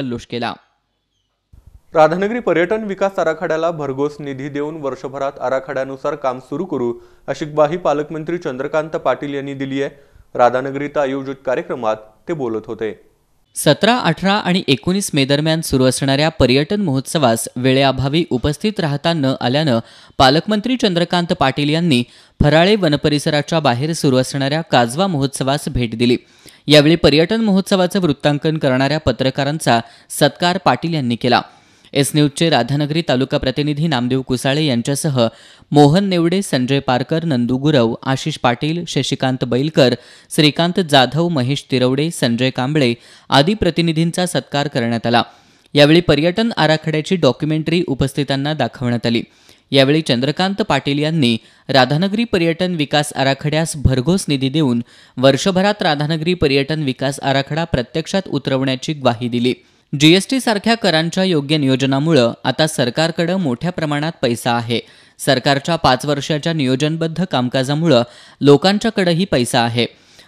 जल्लोष केला राधानगरी पर्यटन विकास आराखड्याला भरघोस निधी देऊन वर्षभरात आराखड्यानुसार काम सुरू करू अशी ग्वाही पालकमंत्री चंद्रकांत पाटील यांनी दिली आहे राधानगरीत आयोजित कार्यक्रमात ते बोलत होते सतरा अठरा आणि एकोणीस मे दरम्यान सुरू असणाऱ्या पर्यटन महोत्सवास वेळेअभावी उपस्थित राहता न आल्यानं पालकमंत्री चंद्रकांत पाटील यांनी फराळे वनपरिसराच्या बाहेर सुरू असणाऱ्या काजवा महोत्सवास भेट दिली यावेळी पर्यटन महोत्सवाचं वृत्तांकन करणाऱ्या पत्रकारांचा सत्कार पाटील यांनी केला एस न्यूजचे राधानगरी तालुका प्रतिनिधी नामदेव कुसाळे यांच्यासह मोहन नेवडे संजय पारकर नंदू गुरव आशिष पाटील शशिकांत बैलकर श्रीकांत जाधव महेश तिरवडे संजय कांबळे आदी प्रतिनिधींचा सत्कार करण्यात आला यावेळी पर्यटन आराखड्याची डॉक्युमेंटरी उपस्थितांना दाखवण्यात आली यावेळी चंद्रकांत पाटील यांनी राधानगरी पर्यटन विकास आराखड्यास भरघोस निधी देऊन वर्षभरात राधानगरी पर्यटन विकास आराखडा प्रत्यक्षात उतरवण्याची ग्वाही दिली जीएसटी सारख्या करांच्या योग्य नियोजनामुळं आता सरकारकडं मोठ्या प्रमाणात पैसा आहे सरकारच्या पाच वर्षाच्या नियोजनबद्ध कामकाजामुळं लोकांच्याकडंही पैसा आहे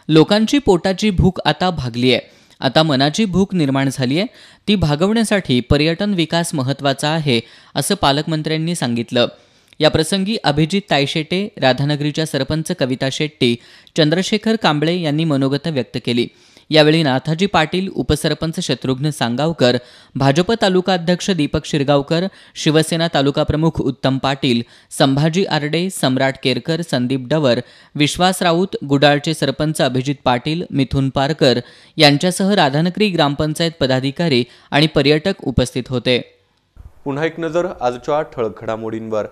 लोकांची पोटाची भूक आता भागली आहे आता मनाची भूक निर्माण झाली आहे ती भागवण्यासाठी पर्यटन विकास महत्वाचा आहे असं पालकमंत्र्यांनी सांगितलं या प्रसंगी अभिजित तायशेटे राधानगरीच्या सरपंच कविता शेट्टी चंद्रशेखर कांबळे यांनी मनोगत व्यक्त केली यावेळी नाथाजी पाटील उपसरपंच शत्रुघ्न सांगावकर भाजप तालुका अध्यक्ष दीपक शिरगावकर शिवसेना तालुका प्रमुख उत्तम पाटील संभाजी आरडे सम्राट केरकर संदीप डवर विश्वास राऊत गुडाळचे सरपंच अभिजित पाटील मिथुन पारकर यांच्यासह राधानगरी ग्रामपंचायत पदाधिकारी आणि पर्यटक उपस्थित होते पुन्हा एक नजर आजच्या ठळक घडामोडींवर